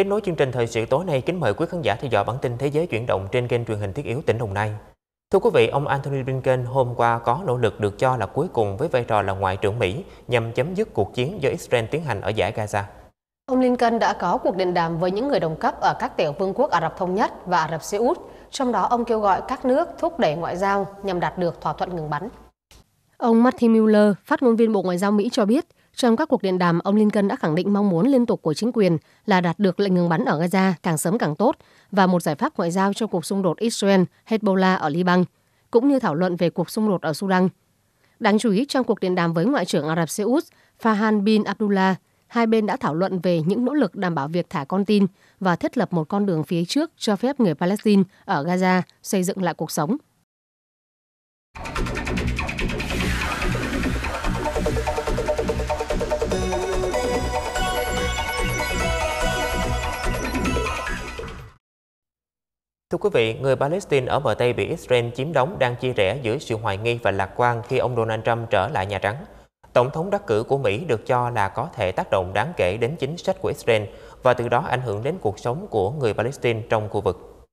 Tiếp nối chương trình thời sự tối nay, kính mời quý khán giả theo dõi bản tin thế giới chuyển động trên kênh truyền hình thiết yếu tỉnh Đồng Nai. Thưa quý vị, ông Anthony Blinken hôm qua có nỗ lực được cho là cuối cùng với vai trò là Ngoại trưởng Mỹ nhằm chấm dứt cuộc chiến do Israel tiến hành ở giải Gaza. Ông blinken đã có cuộc điện đàm với những người đồng cấp ở các tiểu vương quốc Ả Rập Thống Nhất và Ả Rập Xê Út, trong đó ông kêu gọi các nước thúc đẩy ngoại giao nhằm đạt được thỏa thuận ngừng bắn. Ông Matthew Miller, phát ngôn viên Bộ Ngoại giao Mỹ cho biết, trong các cuộc điện đàm, ông Lincoln đã khẳng định mong muốn liên tục của chính quyền là đạt được lệnh ngừng bắn ở Gaza càng sớm càng tốt và một giải pháp ngoại giao cho cuộc xung đột Israel-Hezbollah ở Liban, cũng như thảo luận về cuộc xung đột ở Sudan. Đáng chú ý, trong cuộc điện đàm với Ngoại trưởng Ả Rập Xê Út Fahan bin Abdullah, hai bên đã thảo luận về những nỗ lực đảm bảo việc thả con tin và thiết lập một con đường phía trước cho phép người Palestine ở Gaza xây dựng lại cuộc sống. Thưa quý vị, người Palestine ở bờ Tây bị Israel chiếm đóng đang chia rẽ giữa sự hoài nghi và lạc quan khi ông Donald Trump trở lại Nhà Trắng. Tổng thống đắc cử của Mỹ được cho là có thể tác động đáng kể đến chính sách của Israel và từ đó ảnh hưởng đến cuộc sống của người Palestine trong khu vực.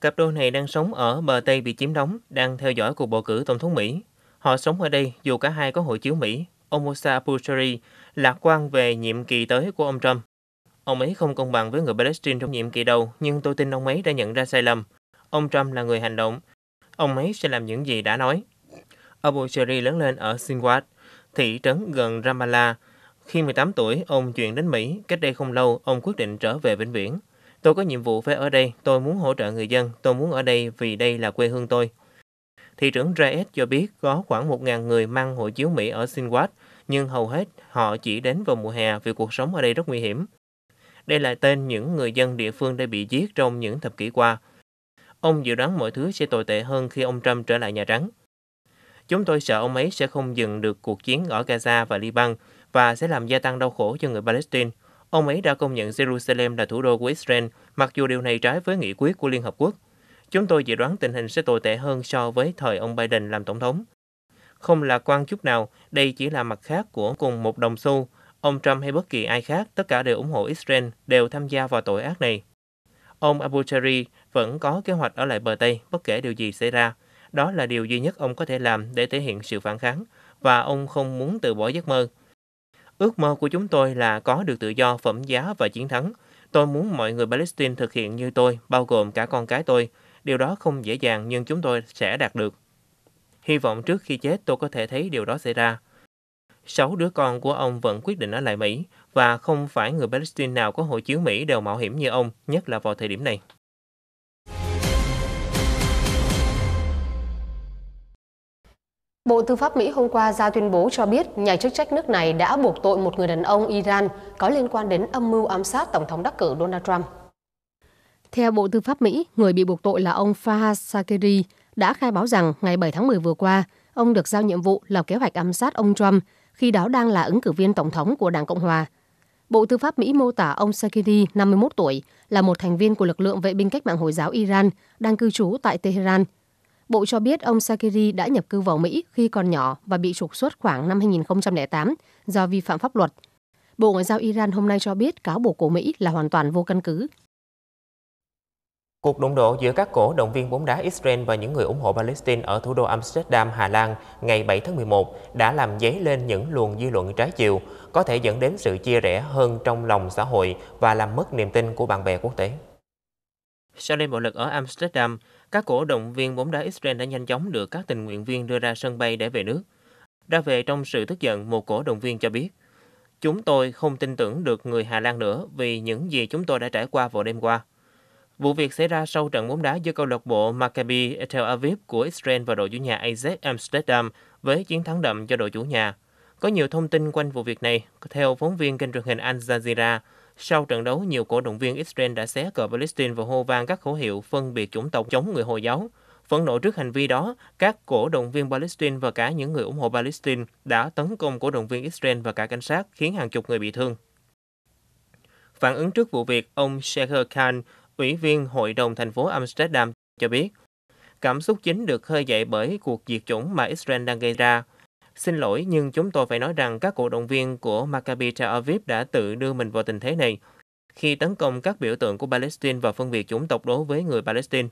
Cặp đôi này đang sống ở bờ Tây bị chiếm đóng, đang theo dõi cuộc bầu cử Tổng thống Mỹ. Họ sống ở đây dù cả hai có hộ chiếu Mỹ. Ông Moussa Boucheri lạc quan về nhiệm kỳ tới của ông Trump Ông ấy không công bằng với người Palestine trong nhiệm kỳ đầu, nhưng tôi tin ông ấy đã nhận ra sai lầm. Ông Trump là người hành động. Ông ấy sẽ làm những gì đã nói. Abu Shari lớn lên ở Sinwat, thị trấn gần Ramallah. Khi 18 tuổi, ông chuyển đến Mỹ. Cách đây không lâu, ông quyết định trở về vĩnh viễn. Tôi có nhiệm vụ phải ở đây. Tôi muốn hỗ trợ người dân. Tôi muốn ở đây vì đây là quê hương tôi. Thị trưởng Reyes cho biết có khoảng 1.000 người mang hộ chiếu Mỹ ở Sinwat, nhưng hầu hết họ chỉ đến vào mùa hè vì cuộc sống ở đây rất nguy hiểm. Đây là tên những người dân địa phương đã bị giết trong những thập kỷ qua. Ông dự đoán mọi thứ sẽ tồi tệ hơn khi ông Trump trở lại Nhà Trắng. Chúng tôi sợ ông ấy sẽ không dừng được cuộc chiến ở Gaza và Liban và sẽ làm gia tăng đau khổ cho người Palestine. Ông ấy đã công nhận Jerusalem là thủ đô của Israel, mặc dù điều này trái với nghị quyết của Liên Hợp Quốc. Chúng tôi dự đoán tình hình sẽ tồi tệ hơn so với thời ông Biden làm tổng thống. Không lạc quan chút nào, đây chỉ là mặt khác của cùng một đồng xu, Ông Trump hay bất kỳ ai khác, tất cả đều ủng hộ Israel, đều tham gia vào tội ác này. Ông Abu Abuchari vẫn có kế hoạch ở lại bờ Tây bất kể điều gì xảy ra. Đó là điều duy nhất ông có thể làm để thể hiện sự phản kháng, và ông không muốn từ bỏ giấc mơ. Ước mơ của chúng tôi là có được tự do, phẩm giá và chiến thắng. Tôi muốn mọi người Palestine thực hiện như tôi, bao gồm cả con cái tôi. Điều đó không dễ dàng nhưng chúng tôi sẽ đạt được. Hy vọng trước khi chết tôi có thể thấy điều đó xảy ra. Sáu đứa con của ông vẫn quyết định ở lại Mỹ và không phải người Palestine nào có hộ chiếu Mỹ đều mạo hiểm như ông, nhất là vào thời điểm này. Bộ Tư pháp Mỹ hôm qua ra tuyên bố cho biết nhà chức trách nước này đã buộc tội một người đàn ông Iran có liên quan đến âm mưu ám sát Tổng thống đắc cử Donald Trump. Theo Bộ Tư pháp Mỹ, người bị buộc tội là ông Fahad Sakeri đã khai báo rằng ngày 7 tháng 10 vừa qua, ông được giao nhiệm vụ lập kế hoạch ám sát ông Trump khi đó đang là ứng cử viên tổng thống của Đảng Cộng hòa. Bộ Tư pháp Mỹ mô tả ông Sakidi, 51 tuổi, là một thành viên của lực lượng vệ binh cách mạng Hồi giáo Iran đang cư trú tại Tehran. Bộ cho biết ông Sakiri đã nhập cư vào Mỹ khi còn nhỏ và bị trục xuất khoảng năm 2008 do vi phạm pháp luật. Bộ Ngoại giao Iran hôm nay cho biết cáo buộc của Mỹ là hoàn toàn vô căn cứ. Cuộc đụng độ giữa các cổ động viên bóng đá Israel và những người ủng hộ Palestine ở thủ đô Amsterdam, Hà Lan ngày 7 tháng 11 đã làm dấy lên những luồng dư luận trái chiều, có thể dẫn đến sự chia rẽ hơn trong lòng xã hội và làm mất niềm tin của bạn bè quốc tế. Sau đêm bạo lực ở Amsterdam, các cổ động viên bóng đá Israel đã nhanh chóng được các tình nguyện viên đưa ra sân bay để về nước. Ra về trong sự tức giận, một cổ động viên cho biết, Chúng tôi không tin tưởng được người Hà Lan nữa vì những gì chúng tôi đã trải qua vào đêm qua. Vụ việc xảy ra sau trận bóng đá giữa câu lạc bộ Maccabi Tel Aviv của Israel và đội chủ nhà AZ Amsterdam với chiến thắng đậm cho đội chủ nhà. Có nhiều thông tin quanh vụ việc này. Theo phóng viên kênh truyền hình Al Jazeera, sau trận đấu, nhiều cổ động viên Israel đã xé cờ Palestine và hô vang các khẩu hiệu phân biệt chủng tộc chống người Hồi giáo. Phẫn nộ trước hành vi đó, các cổ động viên Palestine và cả những người ủng hộ Palestine đã tấn công cổ động viên Israel và cả cảnh sát, khiến hàng chục người bị thương. Phản ứng trước vụ việc, ông Sheher Khan, Ủy viên Hội đồng thành phố Amsterdam cho biết, cảm xúc chính được khơi dậy bởi cuộc diệt chủng mà Israel đang gây ra. Xin lỗi nhưng chúng tôi phải nói rằng các cổ động viên của Maccabi Tel Aviv đã tự đưa mình vào tình thế này khi tấn công các biểu tượng của Palestine và phân biệt chủng tộc đối với người Palestine.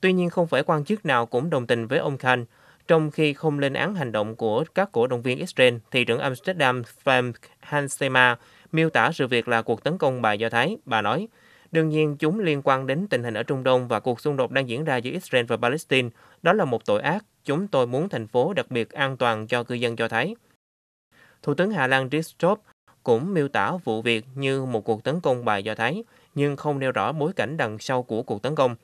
Tuy nhiên không phải quan chức nào cũng đồng tình với ông Khan, trong khi không lên án hành động của các cổ động viên Israel, thị trưởng Amsterdam Frank Hansema miêu tả sự việc là cuộc tấn công bài Do Thái. Bà nói, Đương nhiên, chúng liên quan đến tình hình ở Trung Đông và cuộc xung đột đang diễn ra giữa Israel và Palestine. Đó là một tội ác. Chúng tôi muốn thành phố đặc biệt an toàn cho cư dân cho thấy. Thủ tướng Hà Lan Riz Job cũng miêu tả vụ việc như một cuộc tấn công bài Do thấy nhưng không nêu rõ bối cảnh đằng sau của cuộc tấn công.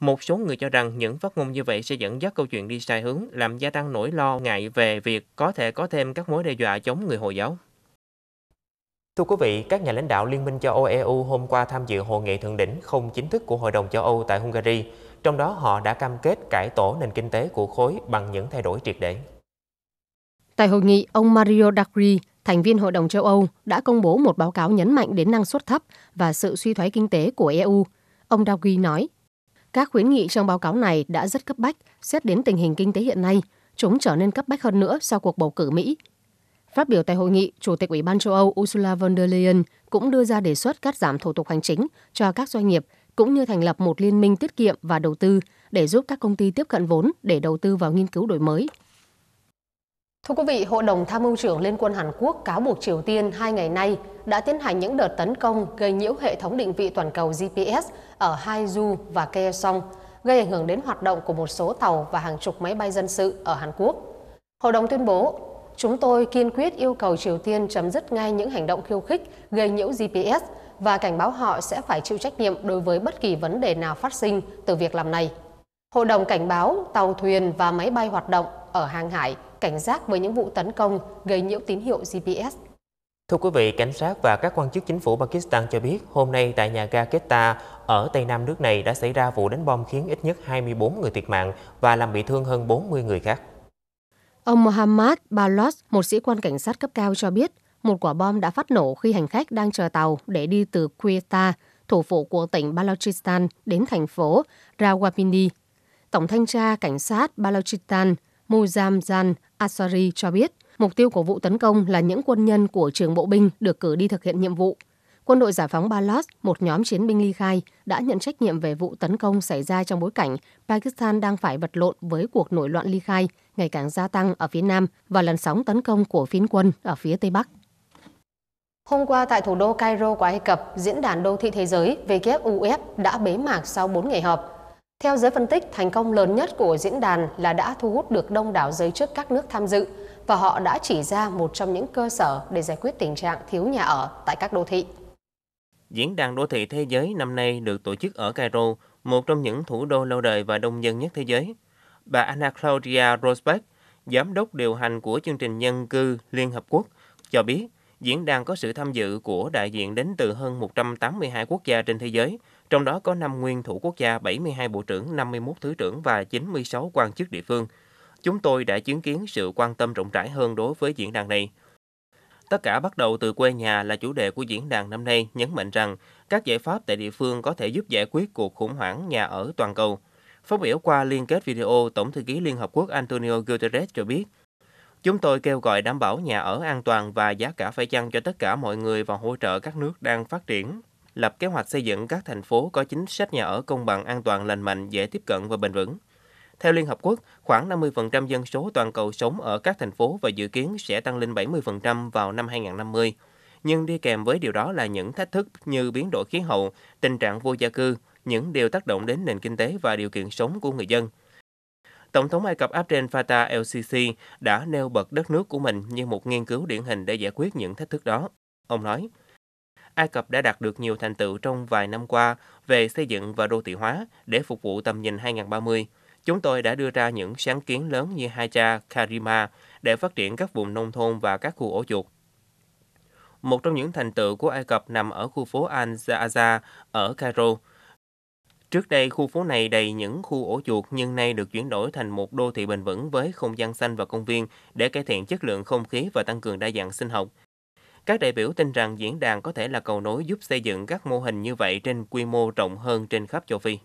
Một số người cho rằng những phát ngôn như vậy sẽ dẫn dắt câu chuyện đi sai hướng, làm gia tăng nỗi lo ngại về việc có thể có thêm các mối đe dọa chống người Hồi giáo. Thưa quý vị, các nhà lãnh đạo Liên minh châu Âu EU hôm qua tham dự hội nghị thượng đỉnh không chính thức của Hội đồng châu Âu tại Hungary. Trong đó họ đã cam kết cải tổ nền kinh tế của khối bằng những thay đổi triệt để. Tại hội nghị, ông Mario Draghi, thành viên Hội đồng châu Âu, đã công bố một báo cáo nhấn mạnh đến năng suất thấp và sự suy thoái kinh tế của EU. Ông Draghi nói, các khuyến nghị trong báo cáo này đã rất cấp bách, xét đến tình hình kinh tế hiện nay, chúng trở nên cấp bách hơn nữa sau cuộc bầu cử Mỹ Phát biểu tại hội nghị, Chủ tịch Ủy ban châu Âu Ursula von der Leyen cũng đưa ra đề xuất cắt giảm thủ tục hành chính cho các doanh nghiệp cũng như thành lập một liên minh tiết kiệm và đầu tư để giúp các công ty tiếp cận vốn để đầu tư vào nghiên cứu đổi mới. Thưa quý vị, Hội đồng Tham mưu trưởng Liên quân Hàn Quốc cáo buộc Triều Tiên hai ngày nay đã tiến hành những đợt tấn công gây nhiễu hệ thống định vị toàn cầu GPS ở Haiju và Kaesong, gây ảnh hưởng đến hoạt động của một số tàu và hàng chục máy bay dân sự ở Hàn Quốc. Hội đồng tuyên bố chúng tôi kiên quyết yêu cầu Triều Tiên chấm dứt ngay những hành động khiêu khích gây nhiễu GPS và cảnh báo họ sẽ phải chịu trách nhiệm đối với bất kỳ vấn đề nào phát sinh từ việc làm này. Hội đồng cảnh báo tàu thuyền và máy bay hoạt động ở hàng hải cảnh giác với những vụ tấn công gây nhiễu tín hiệu GPS. Thưa quý vị, cảnh sát và các quan chức chính phủ Pakistan cho biết hôm nay tại nhà ga Quetta ở Tây Nam nước này đã xảy ra vụ đánh bom khiến ít nhất 24 người thiệt mạng và làm bị thương hơn 40 người khác. Ông Mohammad Balos, một sĩ quan cảnh sát cấp cao cho biết, một quả bom đã phát nổ khi hành khách đang chờ tàu để đi từ Quetta, thủ phủ của tỉnh Balochistan, đến thành phố Rawalpindi. Tổng thanh tra cảnh sát Balochistan Muzamzan Asari cho biết, mục tiêu của vụ tấn công là những quân nhân của trường bộ binh được cử đi thực hiện nhiệm vụ. Quân đội Giải phóng Balas, một nhóm chiến binh ly khai, đã nhận trách nhiệm về vụ tấn công xảy ra trong bối cảnh Pakistan đang phải vật lộn với cuộc nổi loạn ly khai ngày càng gia tăng ở phía Nam và làn sóng tấn công của phiến quân ở phía Tây Bắc. Hôm qua tại thủ đô Cairo của Ai Cập, Diễn đàn Đô thị Thế giới WEF đã bế mạc sau 4 ngày họp. Theo giới phân tích, thành công lớn nhất của diễn đàn là đã thu hút được đông đảo giới chức các nước tham dự và họ đã chỉ ra một trong những cơ sở để giải quyết tình trạng thiếu nhà ở tại các đô thị. Diễn đàn đô thị thế giới năm nay được tổ chức ở Cairo, một trong những thủ đô lâu đời và đông dân nhất thế giới. Bà Anna Claudia Rosbach, giám đốc điều hành của chương trình nhân cư Liên Hợp Quốc, cho biết diễn đàn có sự tham dự của đại diện đến từ hơn 182 quốc gia trên thế giới, trong đó có 5 nguyên thủ quốc gia, 72 bộ trưởng, 51 thứ trưởng và 96 quan chức địa phương. Chúng tôi đã chứng kiến sự quan tâm rộng rãi hơn đối với diễn đàn này. Tất cả bắt đầu từ quê nhà là chủ đề của diễn đàn năm nay nhấn mạnh rằng các giải pháp tại địa phương có thể giúp giải quyết cuộc khủng hoảng nhà ở toàn cầu. Phát biểu qua liên kết video, Tổng thư ký Liên Hợp Quốc Antonio Guterres cho biết, Chúng tôi kêu gọi đảm bảo nhà ở an toàn và giá cả phải chăng cho tất cả mọi người và hỗ trợ các nước đang phát triển. Lập kế hoạch xây dựng các thành phố có chính sách nhà ở công bằng, an toàn, lành mạnh, dễ tiếp cận và bền vững. Theo Liên Hợp Quốc, khoảng 50% dân số toàn cầu sống ở các thành phố và dự kiến sẽ tăng lên 70% vào năm 2050. Nhưng đi kèm với điều đó là những thách thức như biến đổi khí hậu, tình trạng vô gia cư, những điều tác động đến nền kinh tế và điều kiện sống của người dân. Tổng thống Ai Cập Abdel Fattah el-Sisi đã nêu bật đất nước của mình như một nghiên cứu điển hình để giải quyết những thách thức đó. Ông nói, Ai Cập đã đạt được nhiều thành tựu trong vài năm qua về xây dựng và đô thị hóa để phục vụ tầm nhìn 2030. Chúng tôi đã đưa ra những sáng kiến lớn như Haja, Karima để phát triển các vùng nông thôn và các khu ổ chuột. Một trong những thành tựu của Ai Cập nằm ở khu phố Al-Zaza ở Cairo. Trước đây, khu phố này đầy những khu ổ chuột nhưng nay được chuyển đổi thành một đô thị bền vững với không gian xanh và công viên để cải thiện chất lượng không khí và tăng cường đa dạng sinh học. Các đại biểu tin rằng diễn đàn có thể là cầu nối giúp xây dựng các mô hình như vậy trên quy mô rộng hơn trên khắp châu Phi.